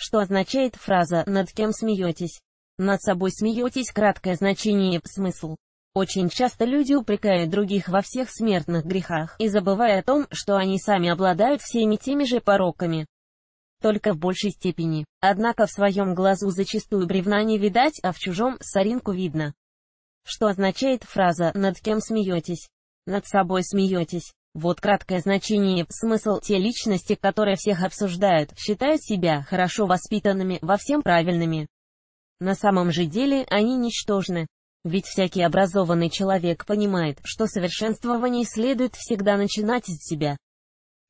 что означает фраза «над кем смеетесь». Над собой смеетесь – краткое значение, смысл. Очень часто люди упрекают других во всех смертных грехах и забывая о том, что они сами обладают всеми теми же пороками. Только в большей степени. Однако в своем глазу зачастую бревна не видать, а в чужом соринку видно. Что означает фраза «над кем смеетесь»? Над собой смеетесь. Вот краткое значение, смысл, те личности, которые всех обсуждают, считают себя хорошо воспитанными, во всем правильными. На самом же деле, они ничтожны. Ведь всякий образованный человек понимает, что совершенствование следует всегда начинать с себя.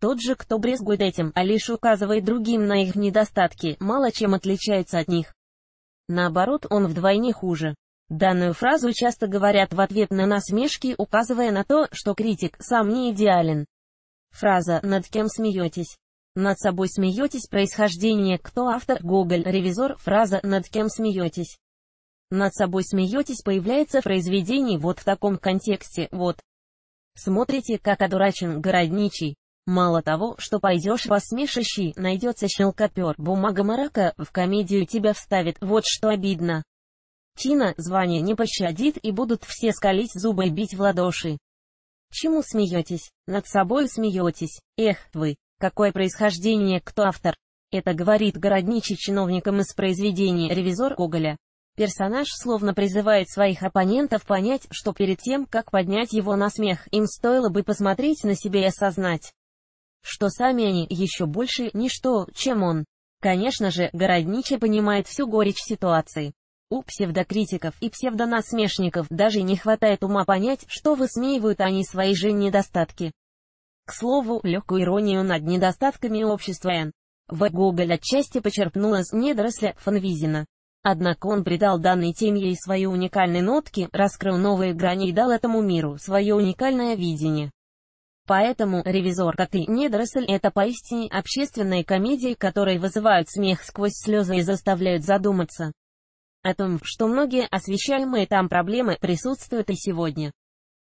Тот же, кто брезгует этим, а лишь указывает другим на их недостатки, мало чем отличается от них. Наоборот, он вдвойне хуже. Данную фразу часто говорят в ответ на насмешки, указывая на то, что критик сам не идеален. Фраза «над кем смеетесь?» «Над собой смеетесь» происхождение «кто автор?» Гоголь, ревизор, фраза «над кем смеетесь?» «Над собой смеетесь» появляется в произведении вот в таком контексте, вот. Смотрите, как одурачен городничий. Мало того, что пойдешь посмешащий, найдется щелкопер, бумага марака, в комедию тебя вставит, вот что обидно. Тина звание не пощадит и будут все скалить зубы и бить в ладоши. Чему смеетесь? Над собой смеетесь. Эх, вы, какое происхождение, кто автор? Это говорит городничий чиновникам из произведения «Ревизор Гоголя». Персонаж словно призывает своих оппонентов понять, что перед тем, как поднять его на смех, им стоило бы посмотреть на себя и осознать, что сами они еще больше ничто, чем он. Конечно же, городничий понимает всю горечь ситуации. У псевдокритиков и псевдонасмешников даже не хватает ума понять, что высмеивают они свои же недостатки. К слову, легкую иронию над недостатками общества Н. В. Гоголь отчасти почерпнул из недоросля Фанвизина. Однако он придал данной теме и свои уникальные нотки, раскрыл новые грани и дал этому миру свое уникальное видение. Поэтому «Ревизор», как и «Недоросль» — это поистине общественные комедии, которые вызывают смех сквозь слезы и заставляют задуматься о том, что многие освещаемые там проблемы присутствуют и сегодня.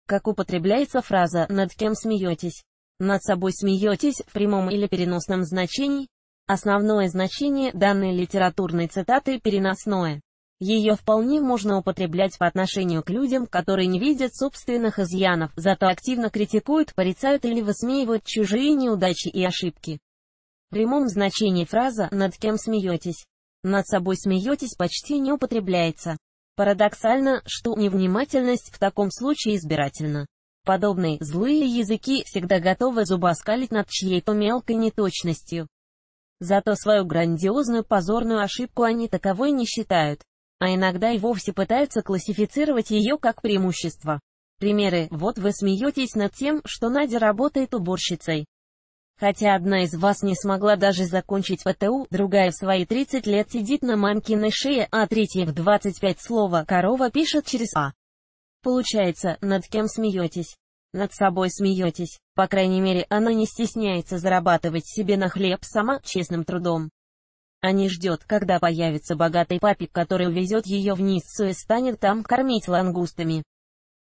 Как употребляется фраза «над кем смеетесь»? Над собой смеетесь в прямом или переносном значении? Основное значение данной литературной цитаты переносное. Ее вполне можно употреблять по отношению к людям, которые не видят собственных изъянов, зато активно критикуют, порицают или высмеивают чужие неудачи и ошибки. В прямом значении фраза «над кем смеетесь» Над собой смеетесь почти не употребляется. Парадоксально, что невнимательность в таком случае избирательна. Подобные злые языки всегда готовы зубоскалить над чьей-то мелкой неточностью. Зато свою грандиозную позорную ошибку они таковой не считают, а иногда и вовсе пытаются классифицировать ее как преимущество. Примеры «Вот вы смеетесь над тем, что Надя работает уборщицей». Хотя одна из вас не смогла даже закончить ПТУ, другая в свои 30 лет сидит на мамкиной шее, а третья в 25 слово «корова» пишет через «а». Получается, над кем смеетесь? Над собой смеетесь. По крайней мере, она не стесняется зарабатывать себе на хлеб сама, честным трудом. А не ждет, когда появится богатый папик, который увезет ее вниз Ниссу и станет там кормить лангустами.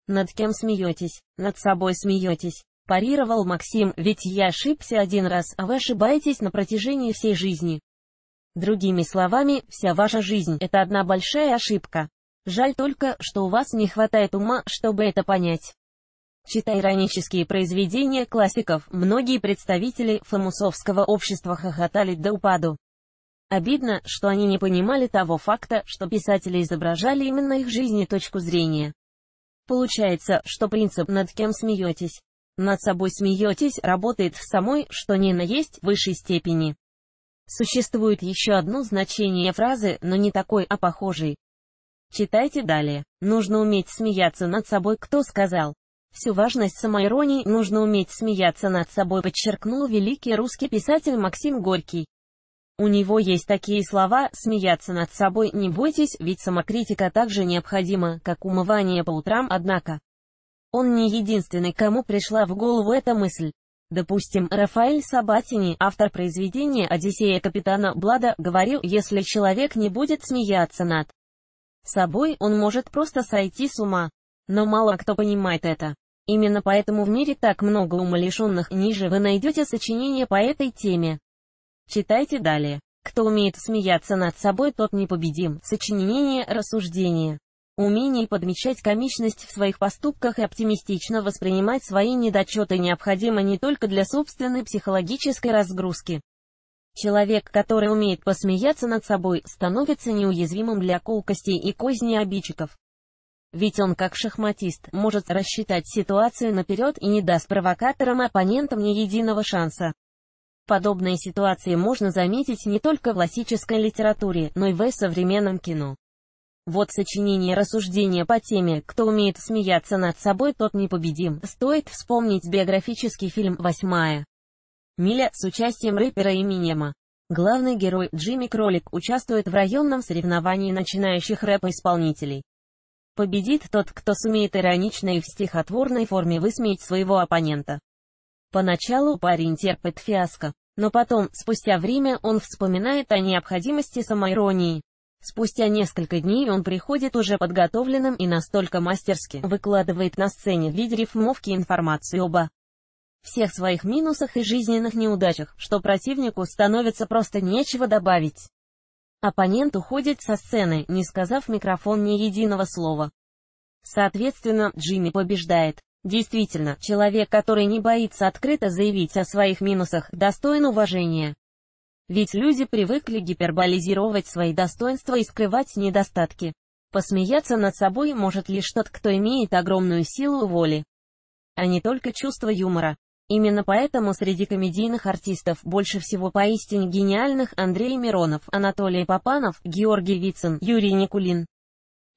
Над кем смеетесь? Над собой смеетесь. Парировал Максим, ведь я ошибся один раз, а вы ошибаетесь на протяжении всей жизни. Другими словами, вся ваша жизнь – это одна большая ошибка. Жаль только, что у вас не хватает ума, чтобы это понять. Читая иронические произведения классиков, многие представители фомусовского общества хохотали до упаду. Обидно, что они не понимали того факта, что писатели изображали именно их жизни точку зрения. Получается, что принцип «над кем смеетесь» Над собой смеетесь работает в самой, что ни на есть, высшей степени. Существует еще одно значение фразы, но не такой, а похожий. Читайте далее. Нужно уметь смеяться над собой, кто сказал. Всю важность самоиронии нужно уметь смеяться над собой, подчеркнул великий русский писатель Максим Горький. У него есть такие слова «смеяться над собой не бойтесь», ведь самокритика также необходима, как умывание по утрам, однако. Он не единственный, кому пришла в голову эта мысль. Допустим, Рафаэль Сабатини, автор произведения «Одиссея капитана Блада», говорил, если человек не будет смеяться над собой, он может просто сойти с ума. Но мало кто понимает это. Именно поэтому в мире так много умалишенных. Ниже вы найдете сочинение по этой теме. Читайте далее. Кто умеет смеяться над собой, тот непобедим. Сочинение «Рассуждение». Умение подмечать комичность в своих поступках и оптимистично воспринимать свои недочеты необходимо не только для собственной психологической разгрузки. Человек, который умеет посмеяться над собой, становится неуязвимым для колкостей и козни обидчиков. Ведь он, как шахматист, может рассчитать ситуацию наперед и не даст провокаторам-оппонентам ни единого шанса. Подобные ситуации можно заметить не только в классической литературе, но и в современном кино. Вот сочинение рассуждения по теме «Кто умеет смеяться над собой, тот непобедим». Стоит вспомнить биографический фильм «Восьмая». Миля с участием рэпера Эминема. Главный герой Джимми Кролик участвует в районном соревновании начинающих рэп-исполнителей. Победит тот, кто сумеет иронично и в стихотворной форме высмеять своего оппонента. Поначалу парень терпит фиаско, но потом, спустя время, он вспоминает о необходимости самоиронии. Спустя несколько дней он приходит уже подготовленным и настолько мастерски выкладывает на сцене в виде рифмовки информацию оба всех своих минусах и жизненных неудачах, что противнику становится просто нечего добавить. Оппонент уходит со сцены, не сказав микрофон ни единого слова. Соответственно, Джимми побеждает. Действительно, человек, который не боится открыто заявить о своих минусах, достоин уважения. Ведь люди привыкли гиперболизировать свои достоинства и скрывать недостатки. Посмеяться над собой может лишь тот, кто имеет огромную силу воли, а не только чувство юмора. Именно поэтому среди комедийных артистов больше всего поистине гениальных Андрей Миронов, Анатолий Попанов, Георгий Вицин, Юрий Никулин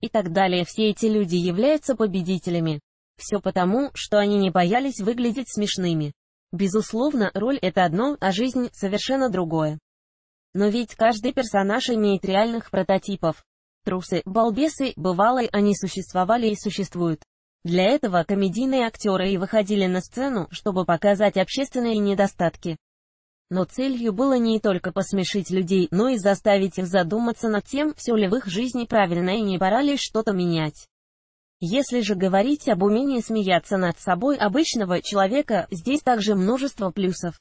и так далее. Все эти люди являются победителями. Все потому, что они не боялись выглядеть смешными. Безусловно, роль это одно, а жизнь совершенно другое. Но ведь каждый персонаж имеет реальных прототипов. Трусы, балбесы, бывалые они существовали и существуют. Для этого комедийные актеры и выходили на сцену, чтобы показать общественные недостатки. Но целью было не только посмешить людей, но и заставить их задуматься над тем, все ли в их жизни правильно и не пора ли что-то менять. Если же говорить об умении смеяться над собой обычного человека, здесь также множество плюсов.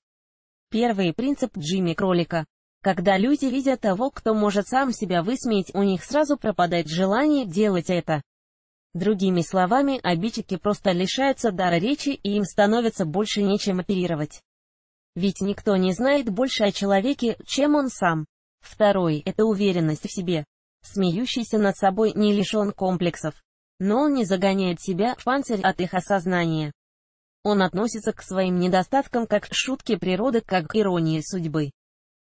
Первый принцип Джимми Кролика. Когда люди видят того, кто может сам себя высмеять, у них сразу пропадает желание делать это. Другими словами, обидчики просто лишаются дара речи, и им становится больше нечем оперировать. Ведь никто не знает больше о человеке, чем он сам. Второй – это уверенность в себе. Смеющийся над собой не лишен комплексов. Но он не загоняет себя в панцирь от их осознания. Он относится к своим недостаткам как к шутке природы, как к иронии судьбы.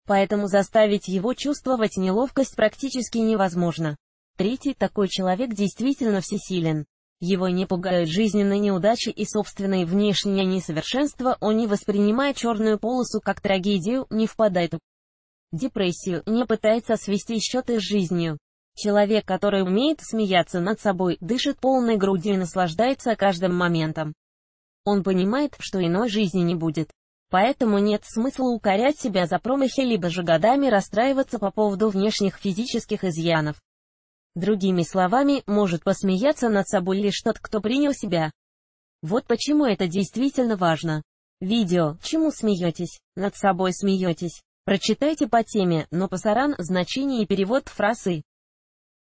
Поэтому заставить его чувствовать неловкость практически невозможно. Третий такой человек действительно всесилен. Его не пугают жизненные неудачи и собственные внешние несовершенства, он не воспринимает черную полосу как трагедию, не впадает в депрессию, не пытается свести счеты с жизнью. Человек, который умеет смеяться над собой, дышит полной грудью и наслаждается каждым моментом. Он понимает, что иной жизни не будет. Поэтому нет смысла укорять себя за промахи либо же годами расстраиваться по поводу внешних физических изъянов. Другими словами, может посмеяться над собой лишь тот, кто принял себя. Вот почему это действительно важно. Видео «Чему смеетесь?» Над собой смеетесь. Прочитайте по теме, но пасаран, значение и перевод фразы.